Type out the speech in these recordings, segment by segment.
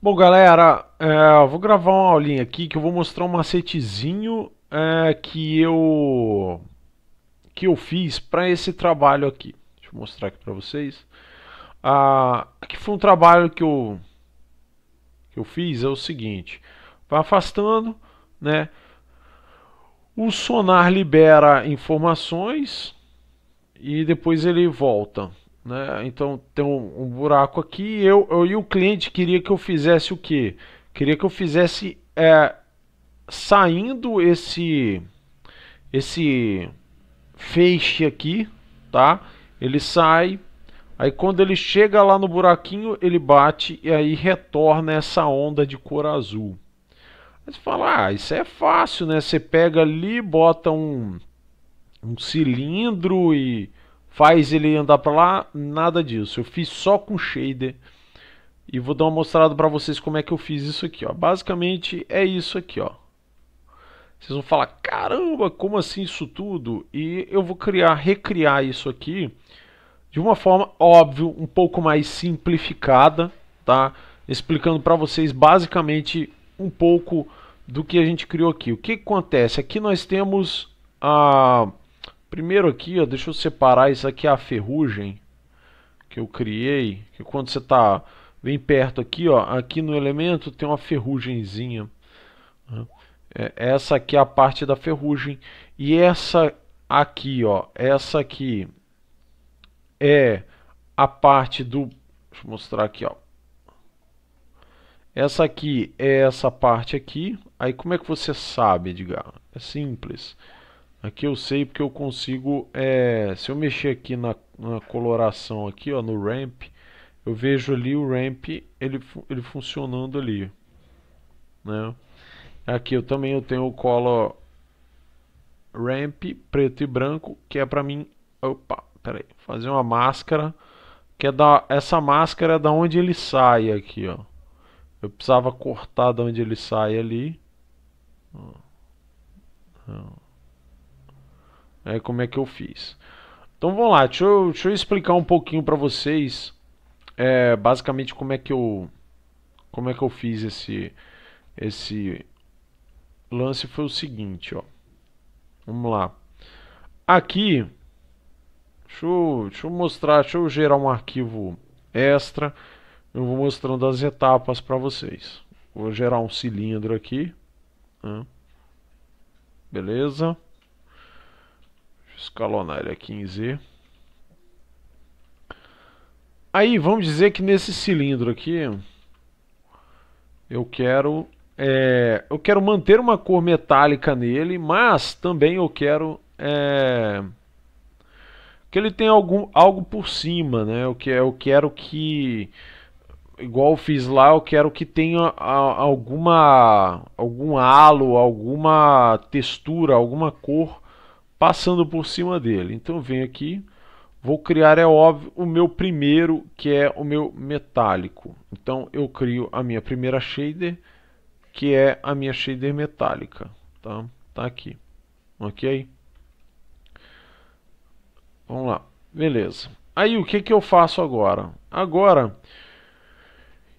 Bom, galera, é, eu vou gravar uma aulinha aqui que eu vou mostrar um macetezinho é, que eu que eu fiz para esse trabalho aqui. Deixa eu mostrar aqui para vocês. Ah, aqui foi um trabalho que eu que eu fiz é o seguinte: vai afastando, né? O sonar libera informações e depois ele volta. Né? Então tem um, um buraco aqui. Eu, eu, e o cliente queria que eu fizesse o quê? Queria que eu fizesse é, saindo esse esse feixe aqui, tá? Ele sai, aí quando ele chega lá no buraquinho, ele bate e aí retorna essa onda de cor azul. você fala, ah, isso é fácil, né? Você pega ali, bota um, um cilindro e, faz ele andar para lá, nada disso. Eu fiz só com shader e vou dar uma mostrada para vocês como é que eu fiz isso aqui, ó. Basicamente é isso aqui, ó. Vocês vão falar, caramba, como assim isso tudo? E eu vou criar, recriar isso aqui de uma forma, óbvio, um pouco mais simplificada, tá? Explicando para vocês basicamente um pouco do que a gente criou aqui. O que acontece? Aqui nós temos a... Ah, Primeiro aqui, ó, deixa eu separar isso aqui a ferrugem que eu criei, que quando você tá bem perto aqui, ó, aqui no elemento tem uma ferrugemzinha. Né? É, essa aqui é a parte da ferrugem e essa aqui, ó, essa aqui é a parte do, deixa eu mostrar aqui, ó. Essa aqui é essa parte aqui. Aí como é que você sabe, Edgar? É simples. Aqui eu sei porque eu consigo, é, se eu mexer aqui na, na coloração aqui, ó, no ramp, eu vejo ali o ramp ele, ele funcionando ali, né? Aqui eu também eu tenho o color ramp preto e branco, que é para mim, opa, peraí, fazer uma máscara, que é da essa máscara é da onde ele sai aqui, ó. Eu precisava cortar da onde ele sai ali é como é que eu fiz. Então vamos lá, deixa eu, deixa eu explicar um pouquinho para vocês é, basicamente como é que eu como é que eu fiz esse esse lance foi o seguinte, ó. Vamos lá. Aqui deixa eu, deixa eu mostrar, deixa eu gerar um arquivo extra. Eu vou mostrando as etapas para vocês. Vou gerar um cilindro aqui. Né? Beleza escalonar ele aqui em Z. Aí vamos dizer que nesse cilindro aqui eu quero é, eu quero manter uma cor metálica nele, mas também eu quero é, que ele tenha algum, algo por cima, né? Eu, que, eu quero que igual eu fiz lá, eu quero que tenha alguma algum halo, alguma textura, alguma cor passando por cima dele. Então vem venho aqui, vou criar, é óbvio, o meu primeiro, que é o meu metálico. Então eu crio a minha primeira shader, que é a minha shader metálica. Tá, tá aqui. Ok? Vamos lá. Beleza. Aí o que, que eu faço agora? Agora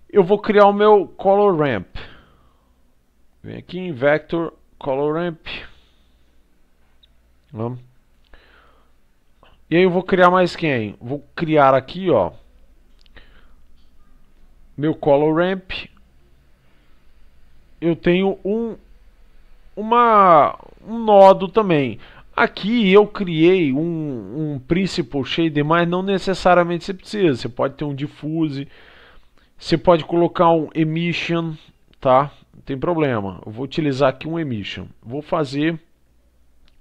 eu vou criar o meu color ramp. Vem aqui em vector color ramp. E aí eu vou criar mais quem? Vou criar aqui, ó. Meu color ramp. Eu tenho um uma um nodo também. Aqui eu criei um, um principal shader, mas não necessariamente você precisa. Você pode ter um diffuse, você pode colocar um emission, tá? Não tem problema. Eu vou utilizar aqui um emission. Vou fazer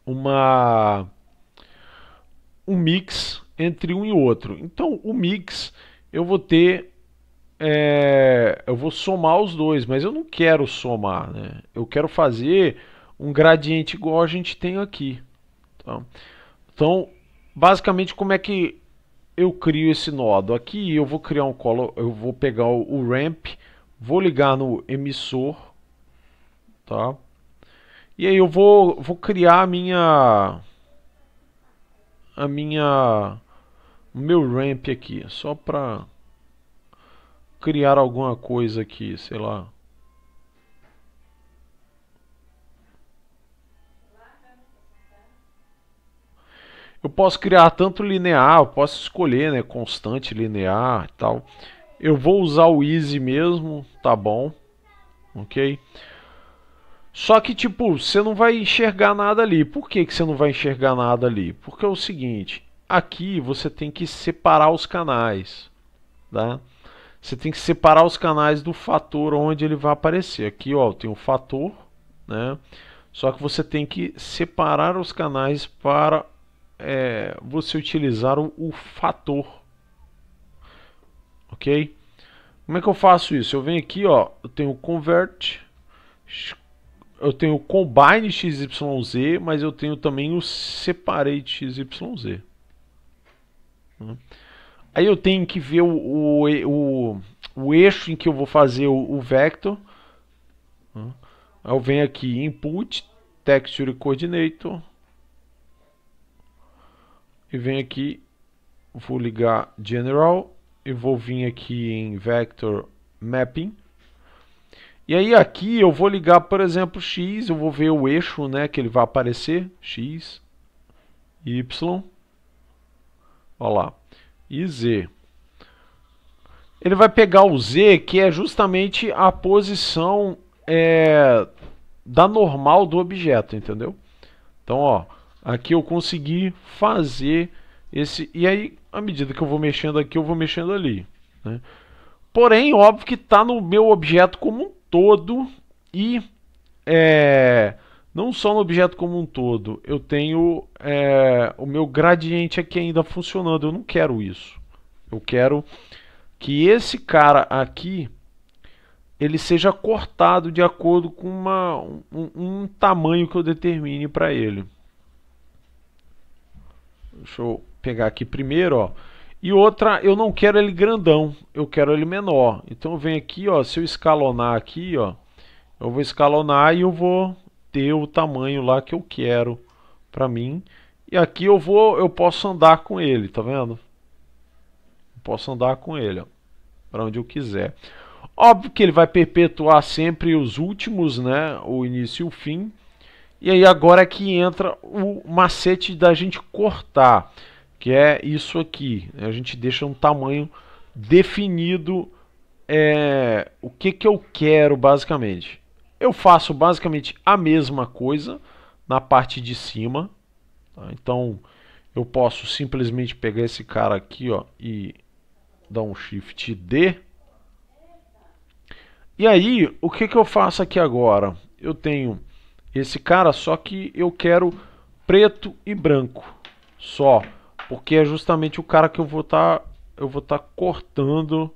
uma um mix entre um e outro. Então, o mix eu vou ter é, eu vou somar os dois, mas eu não quero somar, né? Eu quero fazer um gradiente igual a gente tem aqui. então Então, basicamente como é que eu crio esse nodo? Aqui eu vou criar um colo, eu vou pegar o, o ramp, vou ligar no emissor, tá? E aí eu vou, vou criar a minha... A minha... O meu ramp aqui, só pra... Criar alguma coisa aqui, sei lá. Eu posso criar tanto linear, eu posso escolher, né, constante, linear e tal. Eu vou usar o easy mesmo, tá bom. Ok? Só que, tipo, você não vai enxergar nada ali. Por que, que você não vai enxergar nada ali? Porque é o seguinte: aqui você tem que separar os canais. Tá? Você tem que separar os canais do fator onde ele vai aparecer. Aqui ó, tem o um fator, né? só que você tem que separar os canais para é, você utilizar o, o fator. Ok? Como é que eu faço isso? Eu venho aqui, ó, eu tenho convert, eu tenho o Combine XYZ, mas eu tenho também o Separate XYZ. Né? Aí eu tenho que ver o, o, o, o eixo em que eu vou fazer o, o vector. Né? eu venho aqui Input, Texture Coordinator. E venho aqui, vou ligar General e vou vir aqui em Vector Mapping e aí aqui eu vou ligar, por exemplo, X, eu vou ver o eixo né, que ele vai aparecer, X, Y, olha lá, e Z. Ele vai pegar o Z, que é justamente a posição é, da normal do objeto, entendeu? Então, ó, aqui eu consegui fazer esse... E aí, à medida que eu vou mexendo aqui, eu vou mexendo ali, né? Porém, óbvio que está no meu objeto como um todo e é, não só no objeto como um todo. Eu tenho é, o meu gradiente aqui ainda funcionando. Eu não quero isso. Eu quero que esse cara aqui ele seja cortado de acordo com uma, um, um tamanho que eu determine para ele. Deixa eu pegar aqui primeiro, ó. E outra, eu não quero ele grandão, eu quero ele menor. Então eu venho aqui, ó, se eu escalonar aqui, ó, eu vou escalonar e eu vou ter o tamanho lá que eu quero para mim. E aqui eu vou, eu posso andar com ele, tá vendo? Eu posso andar com ele, para onde eu quiser. Óbvio que ele vai perpetuar sempre os últimos, né, o início e o fim. E aí agora é que entra o macete da gente cortar que é isso aqui. A gente deixa um tamanho definido é, o que, que eu quero basicamente. Eu faço basicamente a mesma coisa na parte de cima. Tá? Então eu posso simplesmente pegar esse cara aqui ó, e dar um Shift D. E aí, o que, que eu faço aqui agora? Eu tenho esse cara, só que eu quero preto e branco só. Porque é justamente o cara que eu vou estar tá, eu vou estar tá cortando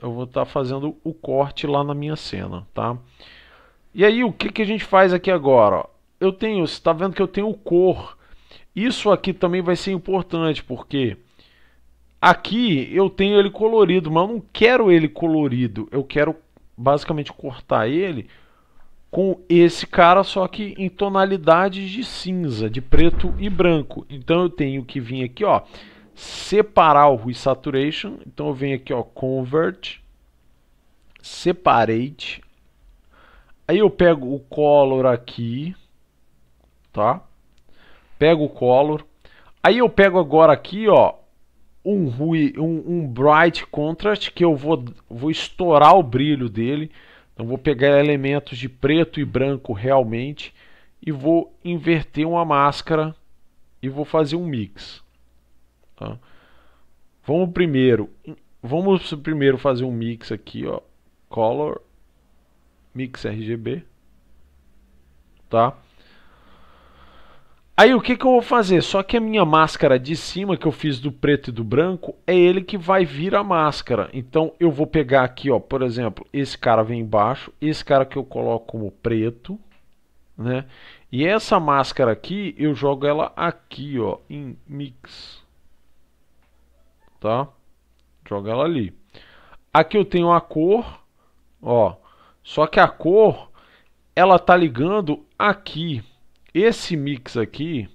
eu vou estar tá fazendo o corte lá na minha cena, tá? E aí o que que a gente faz aqui agora? Eu tenho, você está vendo que eu tenho cor. Isso aqui também vai ser importante porque aqui eu tenho ele colorido, mas eu não quero ele colorido. Eu quero basicamente cortar ele com esse cara, só que em tonalidades de cinza, de preto e branco. Então eu tenho que vir aqui, ó, separar o Rui Saturation. Então eu venho aqui, ó, Convert, Separate. Aí eu pego o Color aqui, tá? Pego o Color. Aí eu pego agora aqui, ó, um, Rui, um, um Bright Contrast, que eu vou, vou estourar o brilho dele então vou pegar elementos de preto e branco realmente e vou inverter uma máscara e vou fazer um mix. Tá? Vamos primeiro, vamos primeiro fazer um mix aqui, ó, color mix RGB, tá? Aí o que, que eu vou fazer? Só que a minha máscara de cima que eu fiz do preto e do branco é ele que vai vir a máscara. Então eu vou pegar aqui, ó, por exemplo, esse cara vem embaixo, esse cara que eu coloco como preto, né? E essa máscara aqui eu jogo ela aqui, ó, em mix, tá? Joga ela ali. Aqui eu tenho a cor, ó. Só que a cor ela tá ligando aqui esse mix aqui,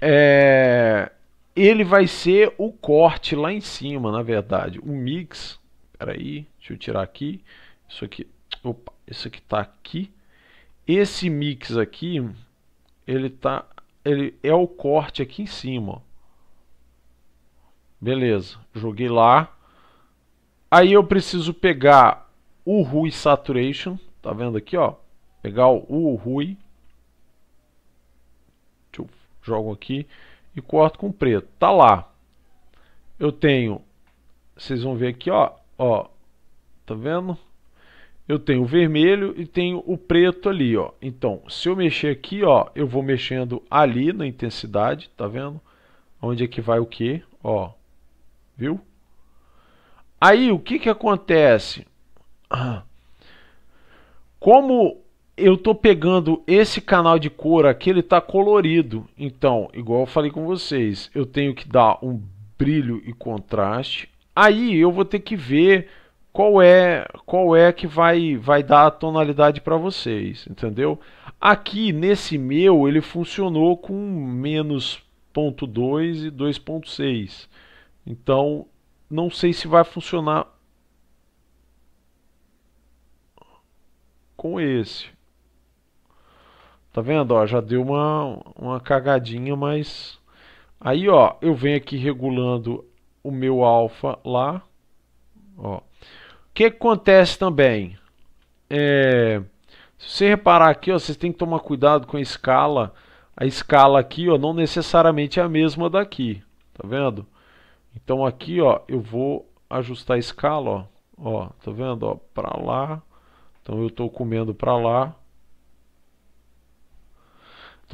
é, ele vai ser o corte lá em cima, na verdade. O mix, aí deixa eu tirar aqui, isso aqui, opa, isso aqui tá aqui. Esse mix aqui, ele tá, ele é o corte aqui em cima, Beleza, joguei lá. Aí eu preciso pegar o RUI Saturation, tá vendo aqui, ó? Pegar o RUI jogo aqui e corto com preto. Tá lá. Eu tenho, vocês vão ver aqui, ó, ó, tá vendo? Eu tenho o vermelho e tenho o preto ali, ó. Então, se eu mexer aqui, ó, eu vou mexendo ali na intensidade, tá vendo? Onde é que vai o que, ó, viu? Aí, o que que acontece? Ah. Como eu tô pegando esse canal de cor aqui, ele tá colorido. Então, igual eu falei com vocês, eu tenho que dar um brilho e contraste. Aí eu vou ter que ver qual é qual é que vai vai dar a tonalidade para vocês, entendeu? Aqui nesse meu ele funcionou com menos .2 e 2.6. Então, não sei se vai funcionar com esse. Tá vendo? Ó, já deu uma, uma cagadinha, mas... Aí, ó, eu venho aqui regulando o meu alfa lá. Ó. O que, acontece também? É... Se você reparar aqui, ó, você tem que tomar cuidado com a escala. A escala aqui, ó, não necessariamente é a mesma daqui. Tá vendo? Então aqui, ó, eu vou ajustar a escala, ó. Ó, tá vendo? Ó, para lá. Então eu estou comendo para lá.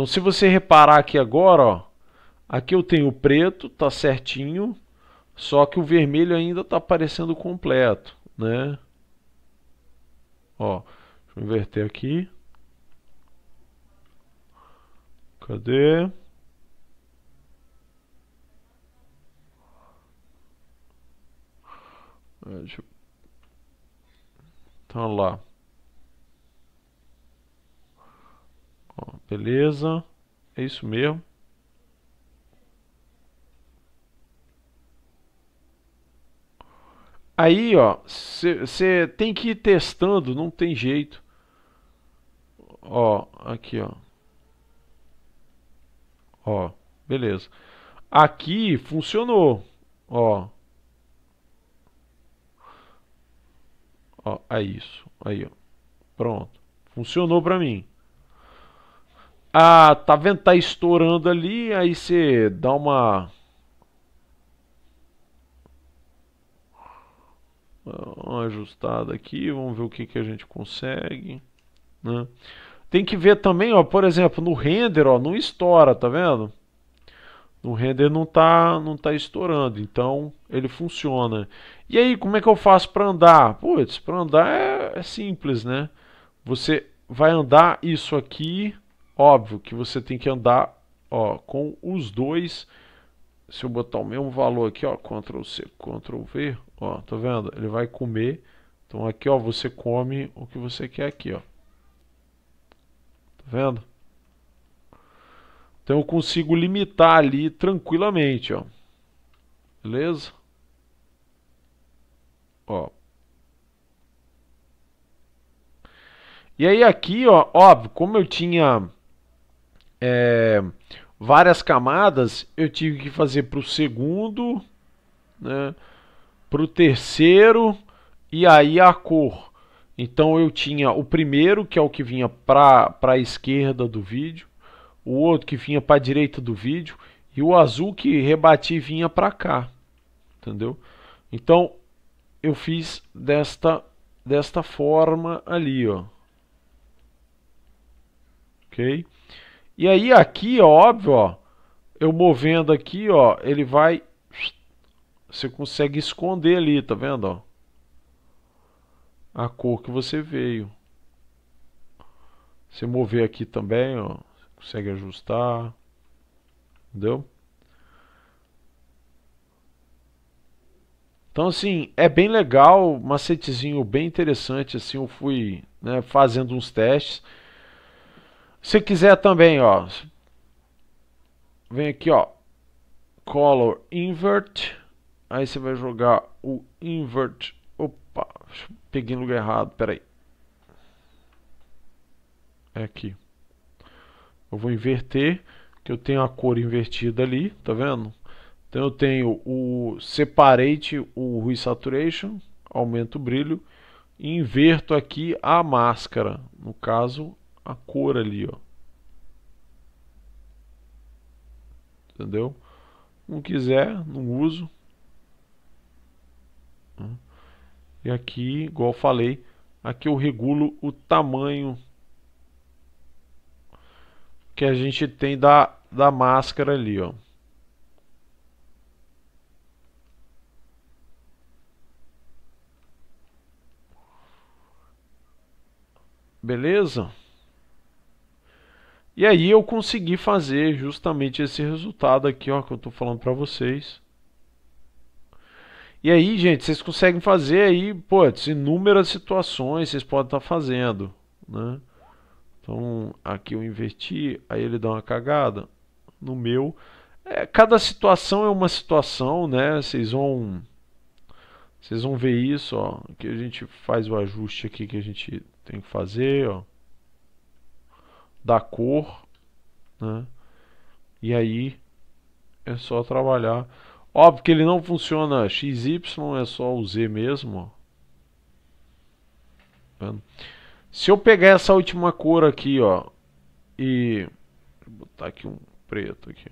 Então se você reparar aqui agora, ó, aqui eu tenho o preto, tá certinho, só que o vermelho ainda está aparecendo completo, né? Ó, deixa eu inverter aqui. Cadê? Então, Tá lá. Ó, beleza. É isso mesmo. Aí, ó, você tem que ir testando, não tem jeito. Ó, aqui, ó. Ó, beleza. Aqui funcionou, ó. Ó, é isso, aí, ó. Pronto. Funcionou pra mim. Ah, tá vendo? Tá estourando ali, aí você dá uma. uma ajustada aqui, vamos ver o que, que a gente consegue. Né? Tem que ver também, ó, por exemplo, no render, ó, não estoura, tá vendo? No render não tá, não tá estourando, então ele funciona. E aí, como é que eu faço para andar? Putz, para andar é, é simples, né? Você vai andar isso aqui Óbvio que você tem que andar ó, com os dois. Se eu botar o mesmo valor aqui, ó, Ctrl C, Ctrl V, ó, tá vendo? Ele vai comer. Então aqui, ó, você come o que você quer aqui, ó. Tá vendo? Então eu consigo limitar ali tranquilamente, ó. Beleza? Ó. E aí aqui, ó, óbvio, como eu tinha é, várias camadas, eu tive que fazer para o segundo, né, para o terceiro e aí a cor. Então eu tinha o primeiro, que é o que vinha para a esquerda do vídeo, o outro que vinha para a direita do vídeo e o azul que rebati vinha para cá, entendeu? Então eu fiz desta desta forma ali, ó. OK? E aí aqui, ó, óbvio, ó, eu movendo aqui, ó, ele vai você consegue esconder ali, tá vendo, ó? A cor que você veio. Você mover aqui também, ó, consegue ajustar. Entendeu? Então, assim, é bem legal, macetezinho bem interessante. Assim, eu fui né, fazendo uns testes. Se quiser também, ó, vem aqui, ó, color invert, aí você vai jogar o invert, opa, peguei no lugar errado, peraí, é aqui, eu vou inverter, que eu tenho a cor invertida ali, tá vendo? Então eu tenho o separate, o Rui Saturation, aumento o brilho, inverto aqui a máscara, no caso a cor ali, ó. Entendeu? Não quiser, não uso. E aqui, igual falei, aqui eu regulo o tamanho que a gente tem da, da máscara ali, ó. Beleza? E aí eu consegui fazer justamente esse resultado aqui, ó, que eu estou falando para vocês. E aí, gente, vocês conseguem fazer aí, pô, inúmeras situações vocês podem estar tá fazendo, né? Então, aqui eu inverti, aí ele dá uma cagada. No meu, é, cada situação é uma situação, né? Vocês vão vocês vão ver isso, ó, que a gente faz o ajuste aqui que a gente tem que fazer, ó da cor, né? E aí é só trabalhar. Óbvio que ele não funciona XY, é só o Z mesmo. Tá Se eu pegar essa última cor aqui, ó, e vou botar aqui um preto aqui.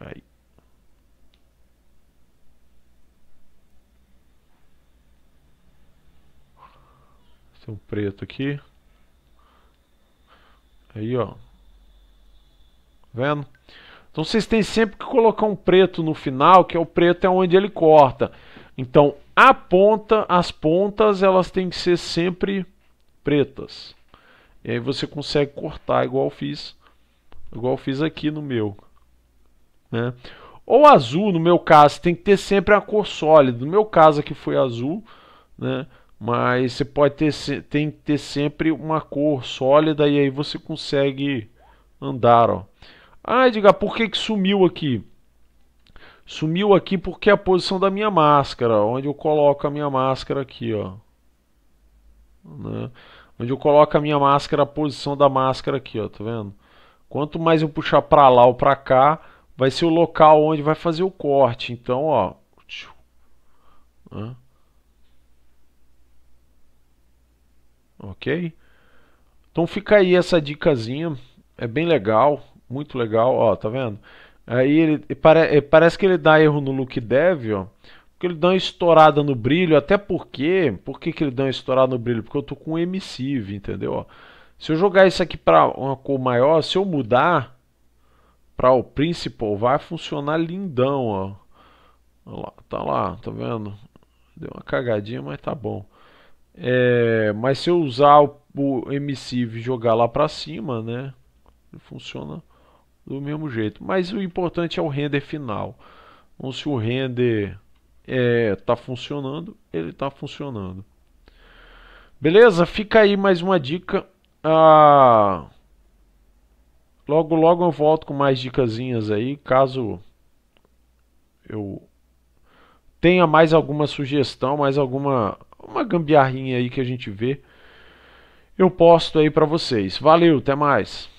Aí. Tem um preto aqui. Aí, ó. Vendo? Então vocês têm sempre que colocar um preto no final, que é o preto é onde ele corta. Então a ponta, as pontas, elas têm que ser sempre pretas. E aí você consegue cortar igual fiz, igual fiz aqui no meu, né? Ou azul, no meu caso, tem que ter sempre a cor sólida. No meu caso aqui foi azul, né? mas você pode ter tem que ter sempre uma cor sólida e aí você consegue andar ó ah diga por que que sumiu aqui sumiu aqui porque é a posição da minha máscara onde eu coloco a minha máscara aqui ó né? onde eu coloco a minha máscara a posição da máscara aqui ó tá vendo quanto mais eu puxar para lá ou para cá vai ser o local onde vai fazer o corte então ó né? ok? Então fica aí essa dicasinha, é bem legal, muito legal, ó, tá vendo? Aí ele pare, parece que ele dá erro no look dev, ó, porque ele dá uma estourada no brilho, até porque, por que, que ele dá uma estourada no brilho? Porque eu tô com emissivo, entendeu? Ó, se eu jogar isso aqui para uma cor maior, se eu mudar para o principal, vai funcionar lindão, ó. Olha lá, tá lá, tá vendo? Deu uma cagadinha, mas tá bom. É, mas se eu usar o, o e jogar lá para cima, né? Funciona do mesmo jeito. Mas o importante é o render final. Então, se o render está é, tá funcionando, ele está funcionando. Beleza? Fica aí mais uma dica. Ah, logo, logo eu volto com mais dicasinhas aí, caso eu tenha mais alguma sugestão, mais alguma uma gambiarrinha aí que a gente vê, eu posto aí para vocês. Valeu, até mais.